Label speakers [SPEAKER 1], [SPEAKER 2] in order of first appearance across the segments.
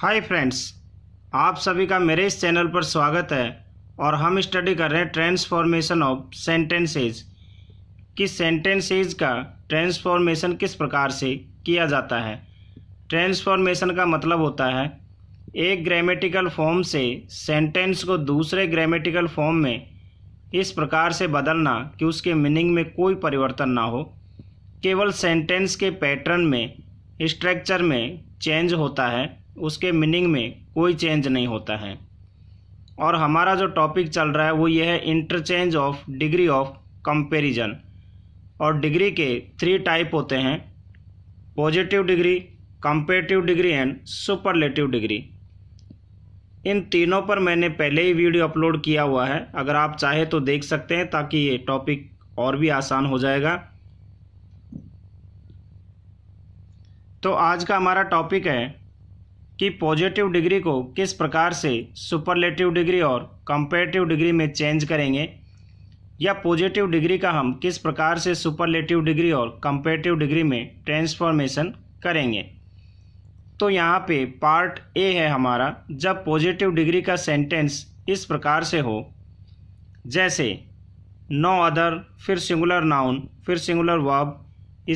[SPEAKER 1] hi friends आप सभी का मेरे इस चैनल पर स्वागत है और हम स्टडी कर रहे हैं ट्रांसफॉर्मेशन ऑफ सेंटेंसेज कि सेंटेंसेज का ट्रांसफॉर्मेशन किस प्रकार से किया जाता है ट्रांसफॉर्मेशन का मतलब होता है एक ग्रामेटिकल फॉर्म से सेंटेंस को दूसरे ग्रामेटिकल फॉर्म में इस प्रकार से बदलना कि उसके मीनिंग में कोई परिवर्तन ना हो केवल सेंटेंस के पैटर्न में स्ट्रक्चर में चेंज होता है उसके मीनिंग में कोई चेंज नहीं होता है और हमारा जो टॉपिक चल रहा है वो ये है interchange of degree of comparison और डिग्री के थ्री टाइप होते हैं positive degree comparative degree and superlative degree इन तीनों पर मैंने पहले ही वीडियो अपलोड किया हुआ है अगर आप चाहे तो देख सकते हैं ताकि ये टॉपिक और भी आसान हो जाएगा तो आज का हमारा टॉपिक है कि पॉजिटिव डिग्री को किस प्रकार से सुपरलेटिव डिग्री और कंपेटिव डिग्री में चेंज करेंगे या पॉजिटिव डिग्री का हम किस प्रकार से सुपरलेटिव डिग्री और कंपेटिव डिग्री में ट्रांसफॉर्मेशन करेंगे तो यहाँ पे पार्ट ए है हमारा जब पॉजिटिव डिग्री का सेंटेंस इस प्रकार से हो जैसे नो अदर फिर सिंगुलर नाउन फिर सिंगुलर वर्ब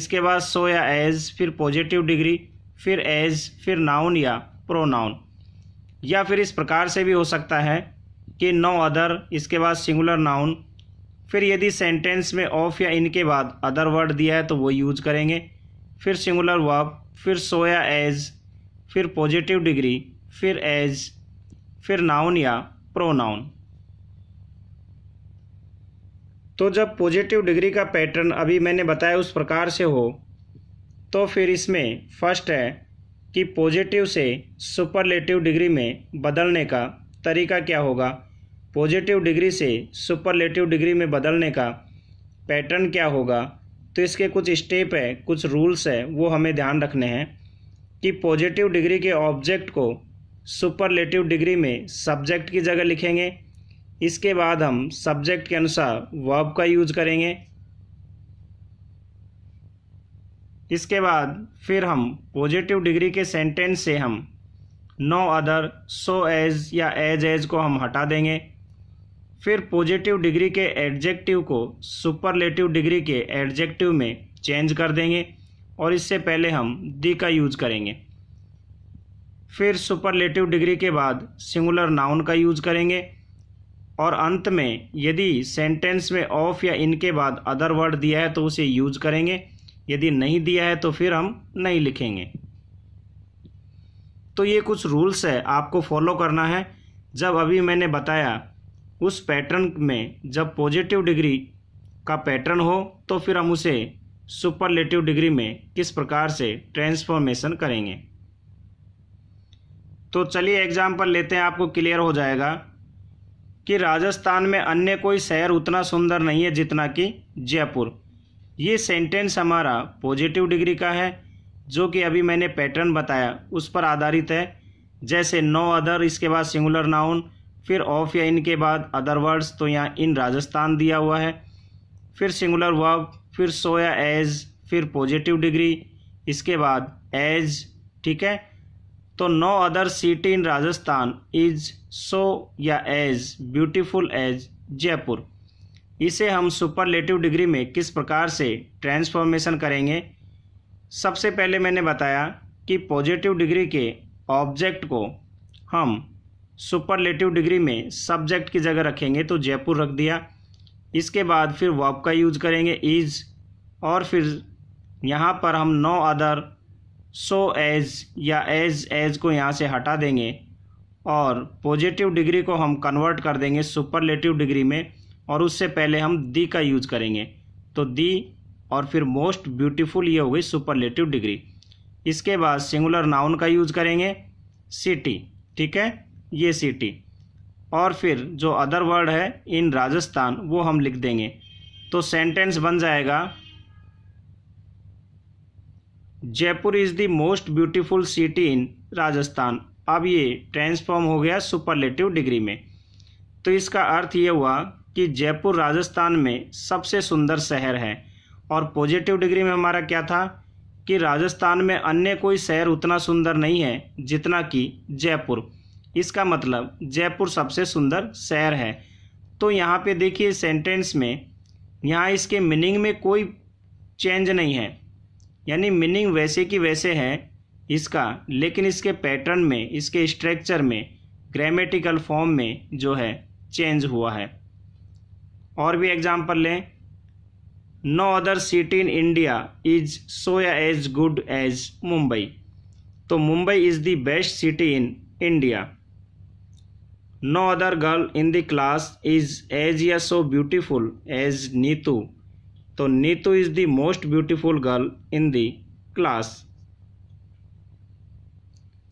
[SPEAKER 1] इसके बाद सो या एज फिर पॉजिटिव डिग्री फिर एज फिर नाउन या प्रोनाउन या फिर इस प्रकार से भी हो सकता है कि नो अदर इसके बाद सिंगुलर नाउन फिर यदि सेंटेंस में ऑफ या इन के बाद अदर वर्ड दिया है तो वो यूज करेंगे फिर सिंगुलर वर्ब फिर सोया एज फिर पॉजिटिव डिग्री फिर एज फिर नाउन या प्रोनाउन तो जब पॉजिटिव डिग्री का पैटर्न अभी मैंने बताया उस प्रकार से हो तो फिर इसमें फर्स्ट है कि पॉजिटिव से सुपरलेटिव डिग्री में बदलने का तरीका क्या होगा पॉजिटिव डिग्री से सुपरलेटिव डिग्री में बदलने का पैटर्न क्या होगा तो इसके कुछ स्टेप है कुछ रूल्स है वो हमें ध्यान रखने हैं कि पॉजिटिव डिग्री के ऑब्जेक्ट को सुपरलेटिव डिग्री में सब्जेक्ट की जगह लिखेंगे इसके बाद हम सब्जेक्ट के अनुसार वर्ब का यूज करेंगे इसके बाद फिर हम पॉजिटिव डिग्री के सेंटेंस से हम नो अदर सो एज या एज एज को हम हटा देंगे फिर पॉजिटिव डिग्री के एडजेक्टिव को सुपरलेटिव डिग्री के एडजेक्टिव में चेंज कर देंगे और इससे पहले हम दी का यूज करेंगे फिर सुपरलेटिव डिग्री के बाद सिंगुलर नाउन का यूज करेंगे और अंत में यदि सेंटेंस में ऑफ या इनके बाद अदर वर्ड दिया है तो उसे यूज करेंगे यदि नहीं दिया है तो फिर हम नहीं लिखेंगे तो ये कुछ रूल्स है आपको फॉलो करना है जब अभी मैंने बताया उस पैटर्न में जब पॉजिटिव डिग्री का पैटर्न हो तो फिर हम उसे सुपरलेटिव डिग्री में किस प्रकार से ट्रांसफॉर्मेशन करेंगे तो चलिए एग्जाम्पल लेते हैं आपको क्लियर हो जाएगा कि राजस्थान में अन्य कोई शहर उतना सुंदर नहीं है जितना कि जयपुर ये सेंटेंस हमारा पॉजिटिव डिग्री का है जो कि अभी मैंने पैटर्न बताया उस पर आधारित है जैसे नो अदर इसके बाद सिंगुलर नाउन फिर ऑफ या इन के बाद अदर वर्ड्स तो यहाँ इन राजस्थान दिया हुआ है फिर सिंगुलर वर्ब फिर सो या एज फिर पॉजिटिव डिग्री इसके बाद एज ठीक है तो no other city in Rajasthan is so या एज ब्यूटीफुल एज जयपुर इसे हम सुपरलेटिव डिग्री में किस प्रकार से ट्रांसफॉर्मेशन करेंगे सबसे पहले मैंने बताया कि पॉजिटिव डिग्री के ऑब्जेक्ट को हम सुपरलेटिव डिग्री में सब्जेक्ट की जगह रखेंगे तो जयपुर रख दिया इसके बाद फिर वॉप का यूज करेंगे इज़ और फिर यहाँ पर हम नो अदर सो एज या एज एज को यहाँ से हटा देंगे और पॉजिटिव डिग्री को हम कन्वर्ट कर देंगे सुपरलेटिव डिग्री में और उससे पहले हम दी का यूज करेंगे तो दी और फिर मोस्ट ब्यूटीफुल ये हो गई सुपरलेटिव डिग्री इसके बाद सिंगुलर नाउन का यूज करेंगे सिटी ठीक है ये सिटी और फिर जो अदर वर्ड है इन राजस्थान वो हम लिख देंगे तो सेंटेंस बन जाएगा Jaipur is the most beautiful city in Rajasthan अब ये ट्रांसफॉर्म हो गया सुपरलेटिव डिग्री में तो इसका अर्थ ये हुआ कि जयपुर राजस्थान में सबसे सुंदर शहर है और पॉजिटिव डिग्री में हमारा क्या था कि राजस्थान में अन्य कोई शहर उतना सुंदर नहीं है जितना कि जयपुर इसका मतलब जयपुर सबसे सुंदर शहर है तो यहाँ पे देखिए सेंटेंस में यहाँ इसके मीनिंग में कोई चेंज नहीं है यानी मीनिंग वैसे की वैसे है इसका लेकिन इसके पैटर्न में इसके स्ट्रक्चर में ग्रामेटिकल फॉर्म में जो है चेंज हुआ है और भी एग्जाम्पल लें no other city in India is so as good as Mumbai तो Mumbai is the best city in India no other girl in the class is as या सो ब्यूटिफुल एज नीतू तो Neetu is the most beautiful girl in the class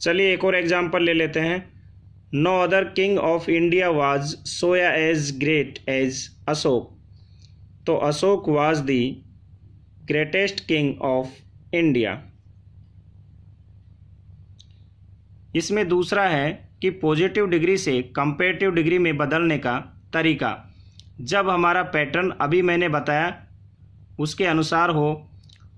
[SPEAKER 1] चलिए एक और example ले लेते हैं no other king of India was सोया as great as Ashok तो Ashok was the greatest king of India इसमें दूसरा है कि पॉजिटिव डिग्री से कंपेटिव डिग्री में बदलने का तरीका जब हमारा पैटर्न अभी मैंने बताया उसके अनुसार हो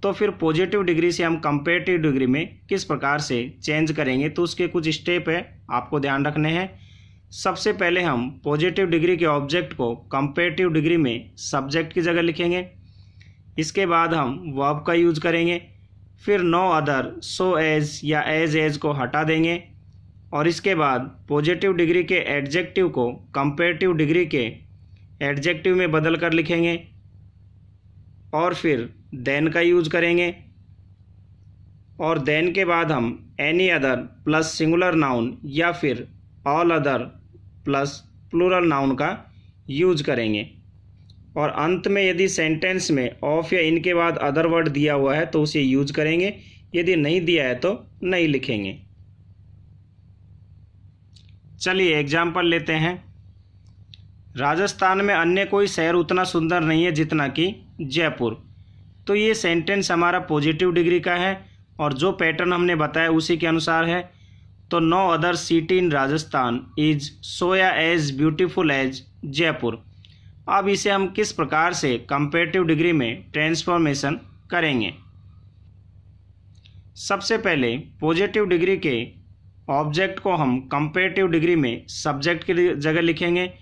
[SPEAKER 1] तो फिर पॉजिटिव डिग्री से हम कंपेटिव डिग्री में किस प्रकार से चेंज करेंगे तो उसके कुछ स्टेप है आपको ध्यान रखने हैं सबसे पहले हम पॉजिटिव डिग्री के ऑब्जेक्ट को कंपेटिव डिग्री में सब्जेक्ट की जगह लिखेंगे इसके बाद हम वर्ब का यूज करेंगे फिर नो अदर सो एज या एज एज को हटा देंगे और इसके बाद पॉजिटिव डिग्री के एडजेक्टिव को कंपेटिव डिग्री के एडजेक्टिव में बदल कर लिखेंगे और फिर देन का यूज करेंगे और देन के बाद हम any other plus singular noun या फिर all other plus plural noun का यूज करेंगे और अंत में यदि सेंटेंस में ऑफ या इनके बाद अदर वर्ड दिया हुआ है तो उसे यूज करेंगे यदि नहीं दिया है तो नहीं लिखेंगे चलिए एग्जाम्पल लेते हैं राजस्थान में अन्य कोई शहर उतना सुंदर नहीं है जितना कि जयपुर तो ये सेंटेंस हमारा पॉजिटिव डिग्री का है और जो पैटर्न हमने बताया उसी के अनुसार है तो no other city in Rajasthan is सोया एज ब्यूटीफुल एज जयपुर अब इसे हम किस प्रकार से कंपेटिव डिग्री में ट्रांसफॉर्मेशन करेंगे सबसे पहले पॉजिटिव डिग्री के ऑब्जेक्ट को हम कंपेटिव डिग्री में सब्जेक्ट की जगह लिखेंगे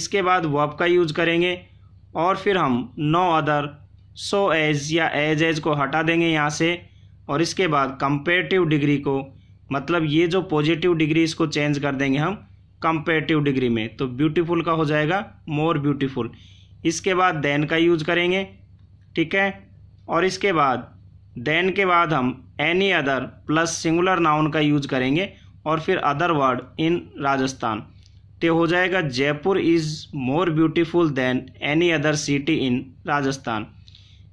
[SPEAKER 1] इसके बाद वर्ब का यूज करेंगे और फिर हम नो अदर सो एज या एज एज को हटा देंगे यहाँ से और इसके बाद कंपेटिव डिग्री को मतलब ये जो पॉजिटिव डिग्री इसको चेंज कर देंगे हम कंपेटिव डिग्री में तो ब्यूटीफुल का हो जाएगा मोर ब्यूटीफुल इसके बाद देन का यूज करेंगे ठीक है और इसके बाद देन के बाद हम any other plus singular noun का यूज करेंगे और फिर अदर वर्ड इन राजस्थान तो हो जाएगा Jaipur is more beautiful than any other city in Rajasthan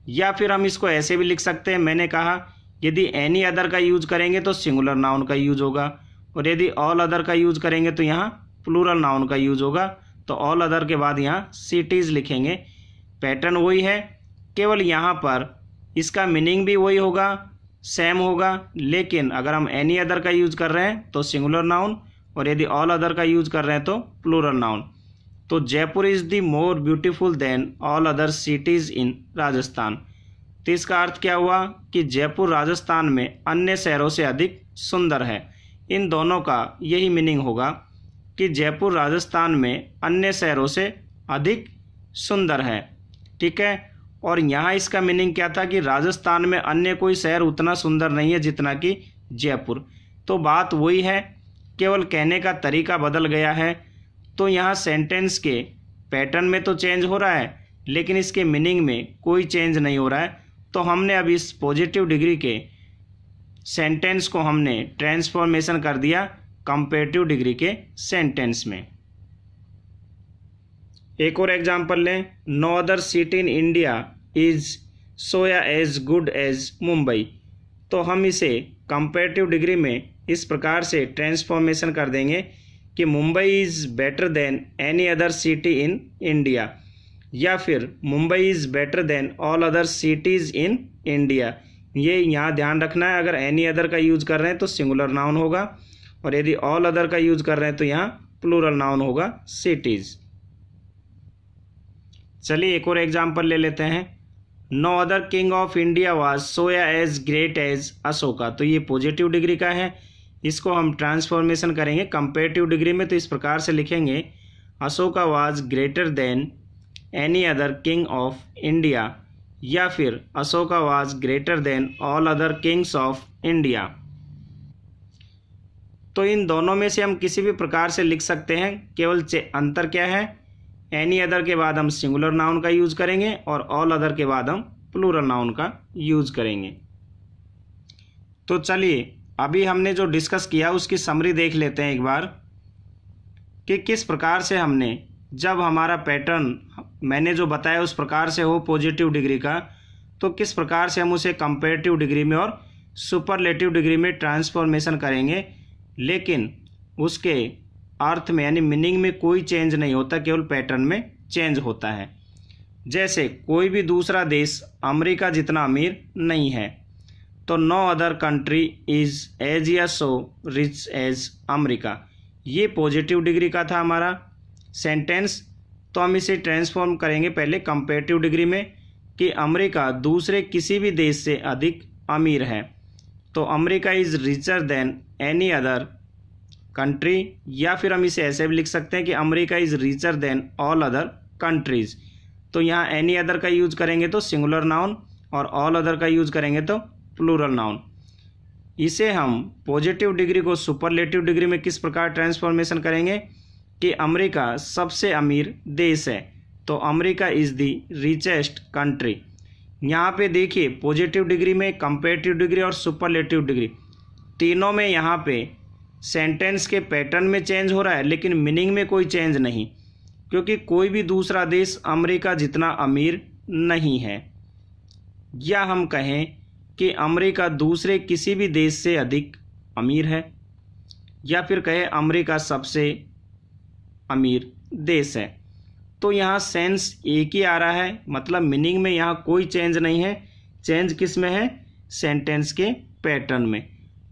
[SPEAKER 1] या फिर हम इसको ऐसे भी लिख सकते हैं मैंने कहा यदि एनी अदर का यूज करेंगे तो सिंगुलर नाउन का यूज होगा और यदि ऑल अदर का यूज करेंगे तो यहाँ प्लूरल नाउन का यूज होगा तो ऑल अदर के बाद यहाँ सिटीज़ लिखेंगे पैटर्न वही है केवल यहाँ पर इसका मीनिंग भी वही होगा सेम होगा लेकिन अगर हम एनी अदर का यूज कर रहे हैं तो सिंगुलर नाउन और यदि ऑल अदर का यूज कर रहे हैं तो प्लूरल नाउन तो Jaipur is the more beautiful than all other cities in Rajasthan तो इसका अर्थ क्या हुआ कि जयपुर राजस्थान में अन्य शहरों से अधिक सुंदर है इन दोनों का यही मीनिंग होगा कि जयपुर राजस्थान में अन्य शहरों से अधिक सुंदर है ठीक है और यहाँ इसका मीनिंग क्या था कि राजस्थान में अन्य कोई शहर उतना सुंदर नहीं है जितना कि जयपुर तो बात वही है केवल कहने का तरीका बदल गया है तो यहाँ सेंटेंस के पैटर्न में तो चेंज हो रहा है लेकिन इसके मीनिंग में कोई चेंज नहीं हो रहा है तो हमने अब इस पॉजिटिव डिग्री के सेंटेंस को हमने ट्रांसफॉर्मेशन कर दिया कंपेटिव डिग्री के सेंटेंस में एक और एग्जांपल लें no other city in India is सोया एज गुड एज मुंबई तो हम इसे कंपेटिव डिग्री में इस प्रकार से ट्रांसफॉर्मेशन कर देंगे कि Mumbai is better than any other city in India या फिर Mumbai is better than all other cities in India ये यहाँ ध्यान रखना है अगर एनी अदर का यूज़ कर रहे हैं तो सिंगुलर नाउन होगा और यदि ऑल अदर का यूज़ कर रहे हैं तो यहाँ प्लूरल नाउन होगा सिटीज़ चलिए एक और एग्जाम्पल ले लेते हैं no other king of India was सोया एज ग्रेट एज अशोका तो ये पॉजिटिव डिग्री का है इसको हम ट्रांसफॉर्मेशन करेंगे कंपेटिव डिग्री में तो इस प्रकार से लिखेंगे Ashoka was greater than any other king of India या फिर Ashoka was greater than all other kings of India तो इन दोनों में से हम किसी भी प्रकार से लिख सकते हैं केवल अंतर क्या है एनी अदर के बाद हम सिंगुलर नाउन का यूज़ करेंगे और ऑल अदर के बाद हम प्लूरल नाउन का यूज़ करेंगे तो चलिए अभी हमने जो डिस्कस किया उसकी समरी देख लेते हैं एक बार कि किस प्रकार से हमने जब हमारा पैटर्न मैंने जो बताया उस प्रकार से हो पॉजिटिव डिग्री का तो किस प्रकार से हम उसे कंपेरेटिव डिग्री में और सुपरलेटिव डिग्री में ट्रांसफॉर्मेशन करेंगे लेकिन उसके अर्थ में यानी मीनिंग में कोई चेंज नहीं होता केवल पैटर्न में चेंज होता है जैसे कोई भी दूसरा देश अमेरिका जितना अमीर नहीं है तो no other country is as या सो रिच एज अमेरिका ये पॉजिटिव डिग्री का था हमारा सेंटेंस तो हम इसे ट्रांसफॉर्म करेंगे पहले कंपेटिव डिग्री में कि अमेरिका दूसरे किसी भी देश से अधिक अमीर है तो America is richer than any other country या फिर हम इसे ऐसे भी लिख सकते हैं कि America is richer than all other countries तो यहाँ एनी अदर का यूज करेंगे तो सिंगुलर नाउन और ऑल अदर का यूज करेंगे तो प्लूरल नाउन इसे हम पॉजिटिव डिग्री को सुपरलेटिव डिग्री में किस प्रकार ट्रांसफॉर्मेशन करेंगे कि अमेरिका सबसे अमीर देश है तो America is the richest country यहाँ पे देखिए पॉजिटिव डिग्री में कंपेटिव डिग्री और सुपरलेटिव डिग्री तीनों में यहाँ पे सेंटेंस के पैटर्न में चेंज हो रहा है लेकिन मीनिंग में कोई चेंज नहीं क्योंकि कोई भी दूसरा देश अमेरिका जितना अमीर नहीं है या हम कहें कि अमेरिका दूसरे किसी भी देश से अधिक अमीर है या फिर कहे अमेरिका सबसे अमीर देश है तो यहाँ सेंस एक ही आ रहा है मतलब मीनिंग में यहाँ कोई चेंज नहीं है चेंज किस में है सेंटेंस के पैटर्न में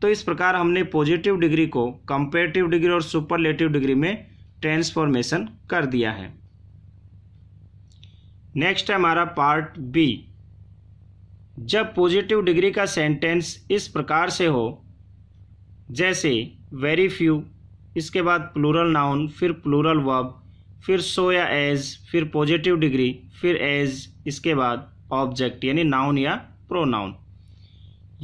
[SPEAKER 1] तो इस प्रकार हमने पॉजिटिव डिग्री को कंपेरेटिव डिग्री और सुपरलेटिव डिग्री में ट्रांसफॉर्मेशन कर दिया है नेक्स्ट है हमारा पार्ट बी जब पॉजिटिव डिग्री का सेंटेंस इस प्रकार से हो जैसे वेरी फ्यू इसके बाद प्लूरल नाउन फिर प्लूरल वर्ब फिर सो या एज फिर पॉजिटिव डिग्री फिर एज इसके बाद ऑब्जेक्ट यानी नाउन या प्रो नाउन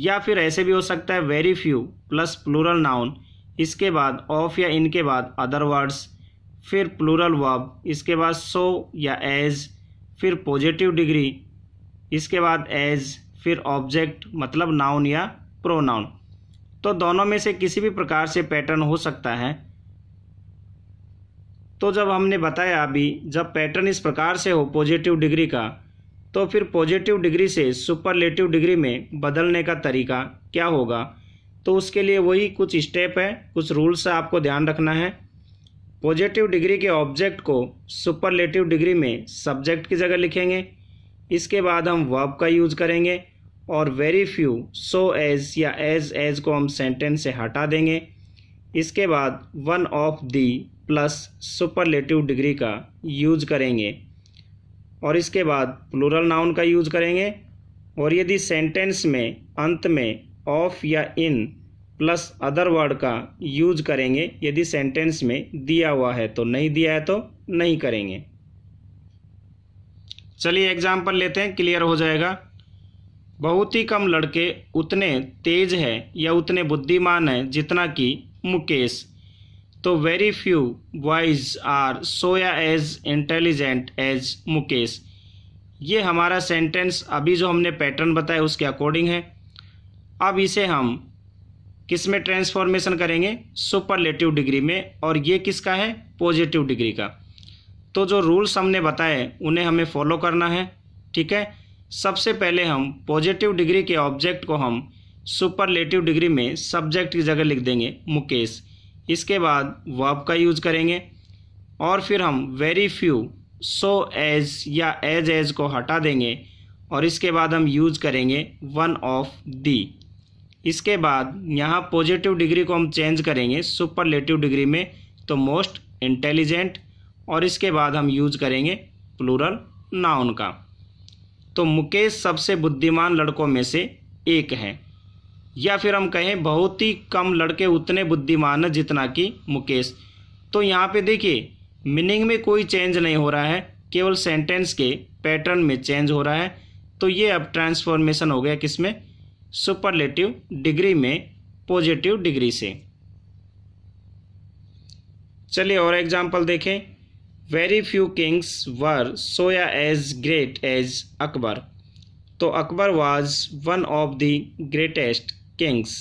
[SPEAKER 1] या फिर ऐसे भी हो सकता है very few plus plural noun इसके बाद ऑफ या इनके बाद अदर वर्ड्स फिर प्लूरल वर्ब इसके बाद सो या एज फिर पॉजिटिव डिग्री इसके बाद एज फिर ऑब्जेक्ट मतलब नाउन या प्रोनाउन तो दोनों में से किसी भी प्रकार से पैटर्न हो सकता है तो जब हमने बताया अभी जब पैटर्न इस प्रकार से हो पॉजिटिव डिग्री का तो फिर पॉजिटिव डिग्री से सुपरलेटिव डिग्री में बदलने का तरीका क्या होगा तो उसके लिए वही कुछ स्टेप है कुछ रूल्स आपको ध्यान रखना है पॉजिटिव डिग्री के ऑब्जेक्ट को सुपरलेटिव डिग्री में सब्जेक्ट की जगह लिखेंगे इसके बाद हम वर्ब का यूज करेंगे और वेरी फ्यू सो एज या एज एज को हम सेंटेंस से हटा देंगे इसके बाद one of the plus superlative degree का यूज करेंगे और इसके बाद प्लूरल नाउन का यूज करेंगे और यदि सेंटेंस में अंत में ऑफ या इन प्लस अदर वर्ड का यूज करेंगे यदि सेंटेंस में दिया हुआ है तो नहीं दिया है तो नहीं करेंगे चलिए एग्जाम्पल लेते हैं क्लियर हो जाएगा बहुत ही कम लड़के उतने तेज है या उतने बुद्धिमान है जितना कि मुकेश तो वेरी फ्यू बॉयज़ आर सोया एज इंटेलिजेंट एज मुकेश ये हमारा सेंटेंस अभी जो हमने पैटर्न बताया उसके अकॉर्डिंग है अब इसे हम किस में ट्रांसफॉर्मेशन करेंगे सुपरलेटिव डिग्री में और ये किसका है पॉजिटिव डिग्री का तो जो रूल्स हमने बताए उन्हें हमें फॉलो करना है ठीक है सबसे पहले हम पॉजिटिव डिग्री के ऑब्जेक्ट को हम सुपरलेटिव डिग्री में सब्जेक्ट की जगह लिख देंगे मुकेश इसके बाद वर्ब का यूज करेंगे और फिर हम वेरी फ्यू सो एज या एज एज को हटा देंगे और इसके बाद हम यूज करेंगे वन ऑफ दी इसके बाद यहाँ पॉजिटिव डिग्री को हम चेंज करेंगे सुपरलेटिव डिग्री में तो मोस्ट इंटेलिजेंट और इसके बाद हम यूज करेंगे प्लूरल नाउन का तो मुकेश सबसे बुद्धिमान लड़कों में से एक है या फिर हम कहें बहुत ही कम लड़के उतने बुद्धिमान हैं जितना कि मुकेश तो यहाँ पे देखिए मीनिंग में कोई चेंज नहीं हो रहा है केवल सेंटेंस के पैटर्न में चेंज हो रहा है तो ये अब ट्रांसफॉर्मेशन हो गया किसमें सुपरलेटिव डिग्री में पॉजिटिव डिग्री से चलिए और एग्जाम्पल देखें वेरी फ्यू किंग्स वर सोया एज ग्रेट एज अकबर तो Akbar was one of the greatest kings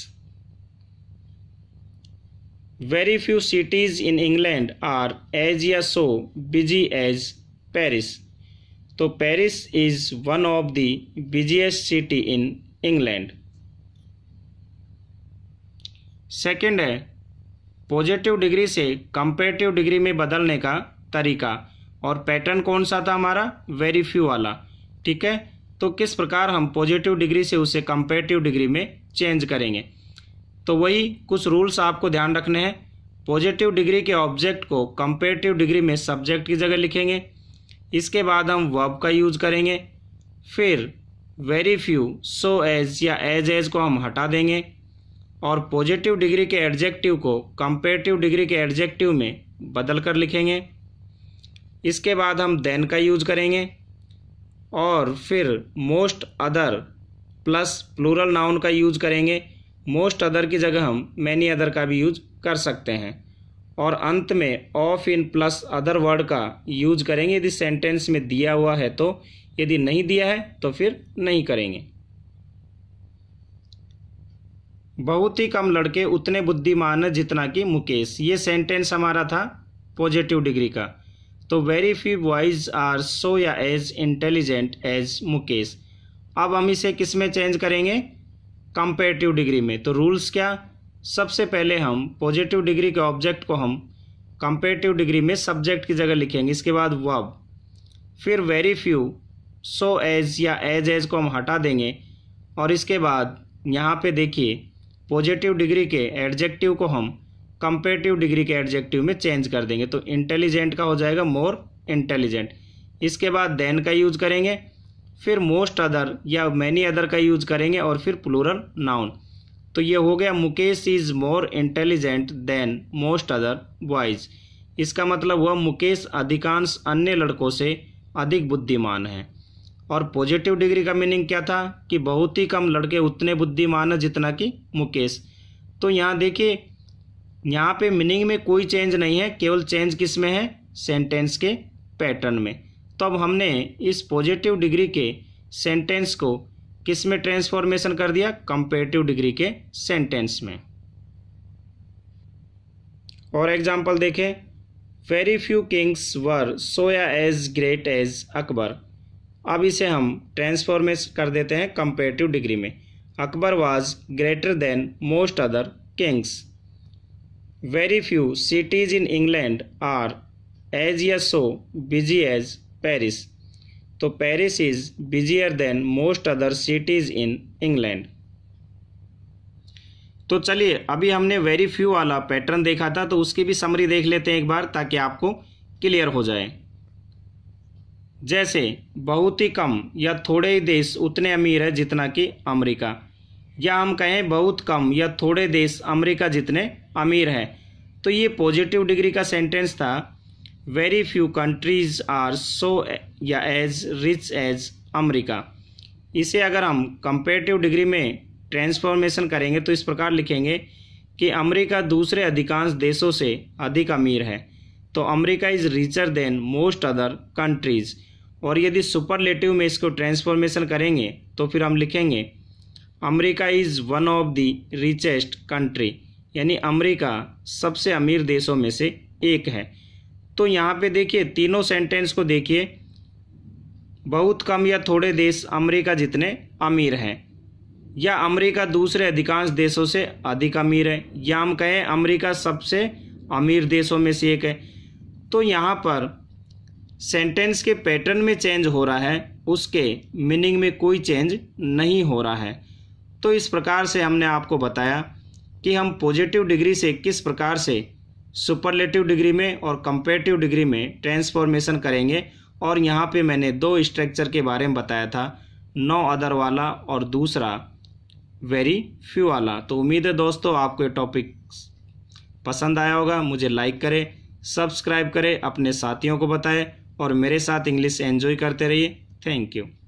[SPEAKER 1] very few cities in England are as या सो बिजी एज पेरिस तो Paris is one of the busiest city in England second है positive degree से comparative degree में बदलने का तरीका और pattern कौन सा था हमारा वेरी फ्यू वाला ठीक है तो किस प्रकार हम पॉजिटिव डिग्री से उसे कंपेटिव डिग्री में चेंज करेंगे तो वही कुछ रूल्स आपको ध्यान रखने हैं पॉजिटिव डिग्री के ऑब्जेक्ट को कंपेटिव डिग्री में सब्जेक्ट की जगह लिखेंगे इसके बाद हम वर्ब का यूज करेंगे फिर वेरी फ्यू सो एज या एज एज को हम हटा देंगे और पॉजिटिव डिग्री के एडजेक्टिव को कंपेटिव डिग्री के एडजेक्टिव में बदल कर लिखेंगे इसके बाद हम देन का यूज़ करेंगे और फिर most other plus plural noun का यूज़ करेंगे मोस्ट अदर की जगह हम मैनी अदर का भी यूज कर सकते हैं और अंत में of in plus other word का यूज करेंगे यदि सेंटेंस में दिया हुआ है तो यदि नहीं दिया है तो फिर नहीं करेंगे बहुत ही कम लड़के उतने बुद्धिमान हैं जितना कि मुकेश ये सेंटेंस हमारा था पॉजिटिव डिग्री का तो very few boys are so या एज इंटेलिजेंट एज मुकेश अब हम इसे किस में चेंज करेंगे कंपेरेटिव डिग्री में तो रूल्स क्या सबसे पहले हम पॉजिटिव डिग्री के ऑब्जेक्ट को हम कंपेरेटिव डिग्री में सब्जेक्ट की जगह लिखेंगे इसके बाद वब फिर वेरी फ्यू सो एज या एज एज को हम हटा देंगे और इसके बाद यहाँ पे देखिए पॉजिटिव डिग्री के एडजेक्टिव को हम कंपेटिव डिग्री के एडजेक्टिव में चेंज कर देंगे तो इंटेलिजेंट का हो जाएगा मोर इंटेलिजेंट इसके बाद देन का यूज करेंगे फिर मोस्ट अदर या मैनी अदर का यूज करेंगे और फिर प्लूरल नाउन तो ये हो गया Mukesh is more intelligent than most other boys इसका मतलब हुआ मुकेश अधिकांश अन्य लड़कों से अधिक बुद्धिमान है और पॉजिटिव डिग्री का मीनिंग क्या था कि बहुत ही कम लड़के उतने बुद्धिमान है जितना कि मुकेश तो यहाँ देखिए यहाँ पे मीनिंग में कोई चेंज नहीं है केवल चेंज किस में है सेंटेंस के पैटर्न में तो अब हमने इस पॉजिटिव डिग्री के सेंटेंस को किस में ट्रांसफॉर्मेशन कर दिया कंपेटिव डिग्री के सेंटेंस में और एग्जाम्पल देखें वेरी फ्यू किंग्स वर सोया एज ग्रेट एज अकबर अब इसे हम ट्रांसफॉर्मेशन कर देते हैं कंपेटिव डिग्री में Akbar was greater than most other kings very few cities in England are as या सो बिजी एज पेरिस तो Paris is busier than most other cities in England तो चलिए अभी हमने वेरी फ्यू वाला पैटर्न देखा था तो उसकी भी समरी देख लेते हैं एक बार ताकि आपको क्लियर हो जाए जैसे बहुत ही कम या थोड़े ही देश उतने अमीर है जितना कि अमेरिका या हम कहें बहुत कम या थोड़े देश अमेरिका जितने अमीर हैं तो ये पॉजिटिव डिग्री का सेंटेंस था very few countries are so या एज रिच एज अमेरिका इसे अगर हम कंपेटिव डिग्री में ट्रांसफॉर्मेशन करेंगे तो इस प्रकार लिखेंगे कि अमेरिका दूसरे अधिकांश देशों से अधिक अमीर है तो America is richer than most other countries और यदि सुपरलेटिव में इसको ट्रांसफॉर्मेशन करेंगे तो फिर हम लिखेंगे America is one of the richest country यानी अमेरिका सबसे अमीर देशों में से एक है तो यहाँ पे देखिए तीनों सेंटेंस को देखिए बहुत कम या थोड़े देश अमेरिका जितने अमीर हैं या अमेरिका दूसरे अधिकांश देशों से अधिक अमीर है या हम कहें अमेरिका सबसे अमीर देशों में से एक है तो यहाँ पर सेंटेंस के पैटर्न में चेंज हो रहा है उसके मीनिंग में कोई चेंज नहीं हो रहा है तो इस प्रकार से हमने आपको बताया कि हम पॉजिटिव डिग्री से किस प्रकार से सुपरलेटिव डिग्री में और कंपेटिव डिग्री में ट्रांसफॉर्मेशन करेंगे और यहाँ पे मैंने दो स्ट्रक्चर के बारे में बताया था नो अदर वाला और दूसरा वेरी फ्यू वाला तो उम्मीद है दोस्तों आपको ये टॉपिक पसंद आया होगा मुझे लाइक करें सब्सक्राइब करें अपने साथियों को बताएं और मेरे साथ इंग्लिश एन्जॉय करते रहिए थैंक यू